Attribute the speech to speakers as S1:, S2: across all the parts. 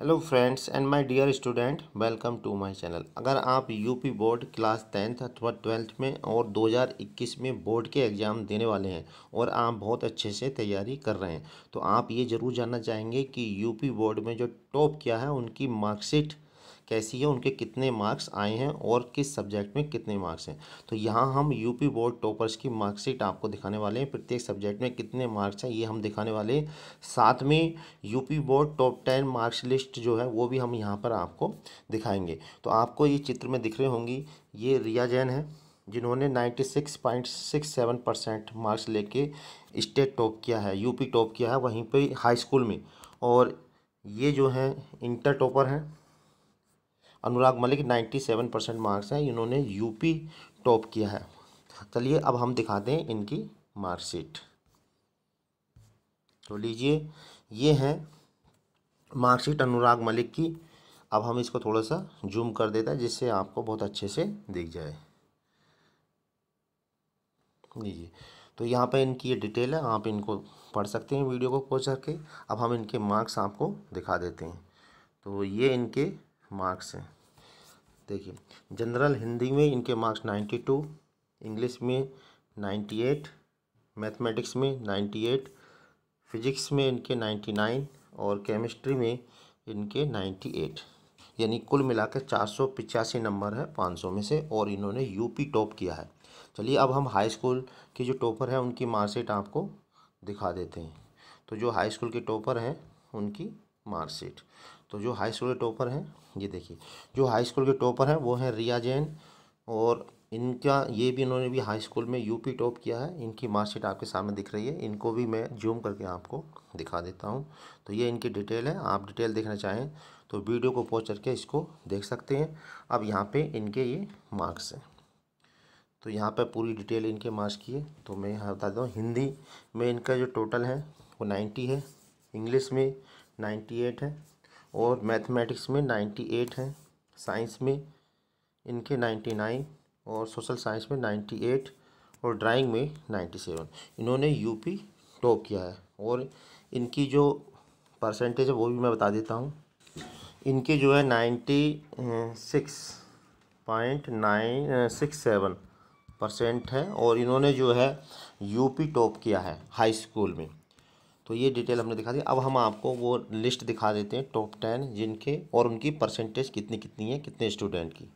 S1: hello friends and my dear student welcome to my channel अगर आप UP board class tenth अथवा twelfth में और 2021 में बोर्ड के एग्ज़ाम देने वाले हैं और आप बहुत अच्छे से तैयारी कर रहे हैं तो आप ये ज़रूर जानना चाहेंगे कि यूपी बोर्ड में जो टॉप क्या है उनकी मार्कशीट कैसी है उनके कितने मार्क्स आए हैं और किस सब्जेक्ट में कितने मार्क्स हैं तो यहाँ हम यूपी बोर्ड टॉपर्स की मार्कशीट आपको दिखाने वाले हैं प्रत्येक सब्जेक्ट में कितने मार्क्स हैं ये हम दिखाने वाले हैं साथ में UP board top ten marks list जो है वो भी हम यहाँ पर आपको दिखाएंगे तो आपको ये चित्र में दिख रहे होंगी ये रिया जैन है जिन्होंने 96.67 परसेंट मार्क्स लेके स्टेट टॉप किया है यूपी टॉप किया है वहीं पे हाई स्कूल में और ये जो हैं इंटर टॉपर हैं अनुराग मलिक 97 परसेंट मार्क्स हैं इन्होंने यूपी टॉप किया है चलिए अब हम दिखाते हैं इनकी मार्कशीट तो लीजिए ये हैं मार्कशीट अनुराग मलिक की अब हम इसको थोड़ा सा जूम कर देते हैं जिससे आपको बहुत अच्छे से दिख जाए लीजिए तो यहाँ पर इनकी ये डिटेल है आप इनको पढ़ सकते हैं वीडियो को पहुँच करके अब हम इनके मार्क्स आपको दिखा देते हैं तो ये इनके मार्क्स हैं देखिए जनरल हिंदी में इनके मार्क्स नाइन्टी टू इंग्लिश में नाइन्टी एट मैथमेटिक्स में नाइन्टी एट फिजिक्स में इनके नाइन्टी नाइन और केमिस्ट्री में इनके नाइन्टी एट यानी कुल मिलाकर चार सौ पिचासी नंबर है पाँच सौ में से और इन्होंने यूपी टॉप किया है चलिए अब हम हाई स्कूल के जो टॉपर हैं उनकी मार्कशीट आपको दिखा देते हैं तो जो हाई स्कूल के टॉपर हैं उनकी मार्कशीट तो जो हाई स्कूल के टॉपर हैं ये देखिए जो हाई स्कूल के टॉपर हैं वो हैं रिया जैन और इनका ये भी इन्होंने भी हाई स्कूल में यूपी टॉप किया है इनकी मार्कशीट आपके सामने दिख रही है इनको भी मैं जूम करके आपको दिखा देता हूँ तो ये इनकी डिटेल है आप डिटेल देखना चाहें तो वीडियो को पॉज करके इसको देख सकते हैं अब यहाँ पे इनके ये मार्क्स हैं तो यहाँ पर पूरी डिटेल इनके मार्क्स की है तो मैं यहाँ बता दूँ हिंदी में इनका जो टोटल है वो नाइन्टी है इंग्लिश में नाइन्टी एट है और मैथमेटिक्स में नाइन्टी एट हैं साइंस में इनके नाइन्टी नाइन और सोशल साइंस में नाइन्टी एट और ड्राइंग में नाइन्टी सेवन इन्होंने यूपी टॉप किया है और इनकी जो परसेंटेज है वो भी मैं बता देता हूँ इनके जो है ninety six point nine six seven percent है और इन्होंने जो है यूपी टॉप किया है हाई स्कूल में तो ये डिटेल हमने दिखा दी अब हम आपको वो लिस्ट दिखा देते हैं टॉप टेन जिनके और उनकी परसेंटेज कितनी कितनी है कितने स्टूडेंट की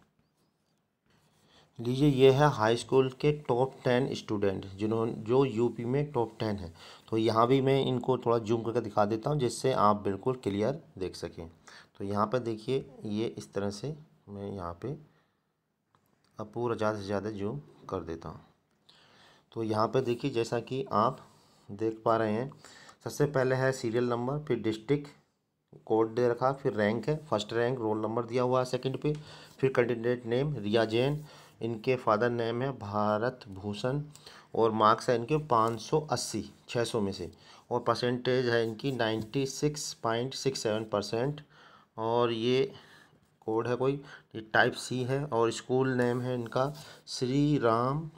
S1: लीजिए ये है हाई स्कूल के टॉप टेन स्टूडेंट जिन्होंने जो यूपी में टॉप टेन है तो यहाँ भी मैं इनको थोड़ा जूम करके दिखा देता हूँ जिससे आप बिल्कुल क्लियर देख सकें तो यहाँ पर देखिए ये इस तरह से मैं यहाँ पर अब पूरा ज़्यादा से ज़्यादा जूम कर देता हूँ तो यहाँ पर देखिए जैसा कि आप देख पा रहे हैं सबसे पहले है सीरियल नंबर फिर डिस्ट्रिक्ट कोड दे रखा फिर रैंक है फर्स्ट रैंक रोल नंबर दिया हुआ है सेकंड पे फिर कैंडिडेट नेम रिया जैन इनके फादर नेम है भारत भूषण और मार्क्स है इनके पाँच सौ अस्सी छः सौ में से और परसेंटेज है इनकी ninety six point six seven percent और ये कोड है कोई ये टाइप सी है और स्कूल नेम है इनका Shri Ram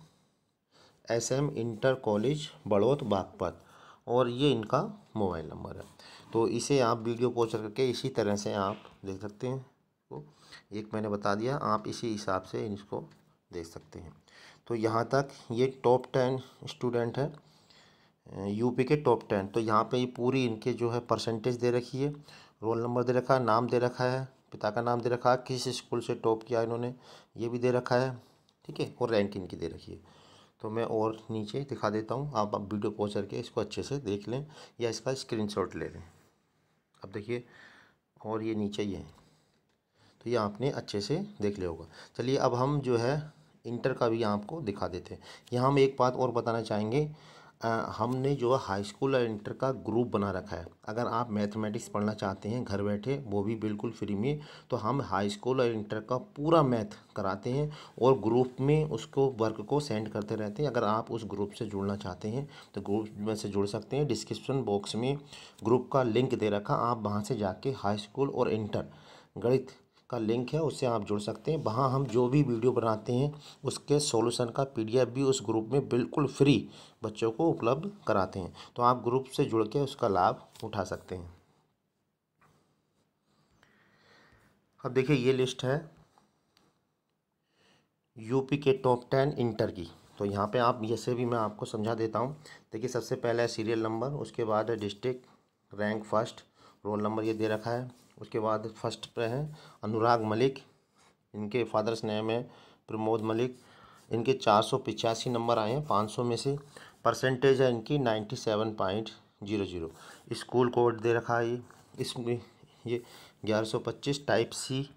S1: S M inter college Baraut Baghpat और ये इनका मोबाइल नंबर है तो इसे आप वीडियो पोस्ट करके इसी तरह से आप देख सकते हैं तो एक मैंने बता दिया आप इसी हिसाब से इसको देख सकते हैं तो यहाँ तक ये टॉप टेन स्टूडेंट है यूपी के टॉप टेन तो यहाँ पे ये पूरी इनके जो है परसेंटेज दे रखी है रोल नंबर दे रखा है नाम दे रखा है पिता का नाम दे रखा है किस स्कूल से टॉप किया इन्होंने ये भी दे रखा है ठीक है और रैंक इनकी दे रखी है तो मैं और नीचे दिखा देता हूँ आप अब वीडियो पॉज करके इसको अच्छे से देख लें या इसका स्क्रीनशॉट ले लें अब देखिए और ये नीचे ही है तो ये आपने अच्छे से देख लिया होगा चलिए अब हम जो है इंटर का भी आपको दिखा देते हैं यहाँ हम एक बात और बताना चाहेंगे हमने जो हाई स्कूल और इंटर का ग्रुप बना रखा है अगर आप मैथमेटिक्स पढ़ना चाहते हैं घर बैठे वो भी बिल्कुल फ्री में तो हम हाई स्कूल और इंटर का पूरा मैथ कराते हैं और ग्रुप में उसको वर्क को सेंड करते रहते हैं अगर आप उस ग्रुप से जुड़ना चाहते हैं तो ग्रुप में से जुड़ सकते हैं डिस्क्रिप्शन बॉक्स में ग्रुप का लिंक दे रखा आप वहाँ से जाके हाई स्कूल और इंटर गणित का लिंक है उससे आप जुड़ सकते हैं वहाँ हम जो भी वीडियो बनाते हैं उसके सॉल्यूशन का पीडीएफ भी उस ग्रुप में बिल्कुल फ्री बच्चों को उपलब्ध कराते हैं तो आप ग्रुप से जुड़ के उसका लाभ उठा सकते हैं अब देखिए ये लिस्ट है यूपी के टॉप टेन इंटर की तो यहाँ पे आप जैसे भी मैं आपको समझा देता हूँ देखिए सबसे पहला है सीरियल नंबर उसके बाद है district rank first roll number ये दे रखा है उसके बाद फर्स्ट पे हैं अनुराग मलिक इनके फादर्स नेम है प्रमोद मलिक इनके चार सौ पिचासी नंबर आए हैं पाँच सौ में से परसेंटेज है इनकी ninety seven point zero zero school code दे रखा है ये इसमें ये ग्यारह सौ पच्चीस टाइप सी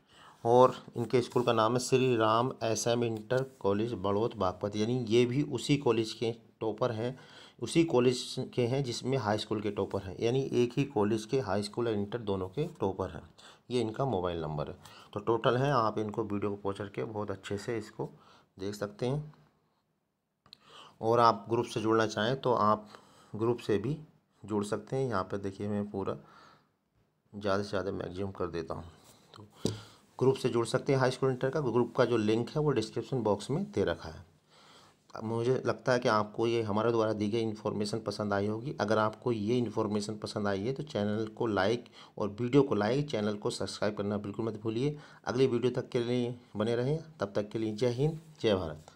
S1: और इनके स्कूल का नाम है Shri Ram S M inter college Baraut Baghpat यानी ये भी उसी कॉलेज के टॉपर हैं उसी कॉलेज के हैं जिसमें हाई स्कूल के टॉपर हैं यानी एक ही कॉलेज के हाई स्कूल और इंटर दोनों के टॉपर हैं ये इनका मोबाइल नंबर है तो टोटल है आप इनको वीडियो को पहुँच करके बहुत अच्छे से इसको देख सकते हैं और आप ग्रुप से जुड़ना चाहें तो आप ग्रुप से भी जुड़ सकते हैं यहाँ पर देखिए मैं पूरा ज़्यादा से ज़्यादा मैगजिम कर देता हूँ तो ग्रुप से जुड़ सकते हैं हाई स्कूल इंटर का ग्रुप का जो लिंक है वो डिस्क्रिप्शन बॉक्स में दे रखा है मुझे लगता है कि आपको ये हमारे द्वारा दी गई इन्फॉर्मेशन पसंद आई होगी अगर आपको ये इन्फॉर्मेशन पसंद आई है तो चैनल को लाइक और वीडियो को लाइक चैनल को सब्सक्राइब करना बिल्कुल मत भूलिए अगली वीडियो तक के लिए बने रहें तब तक के लिए जय हिंद जय भारत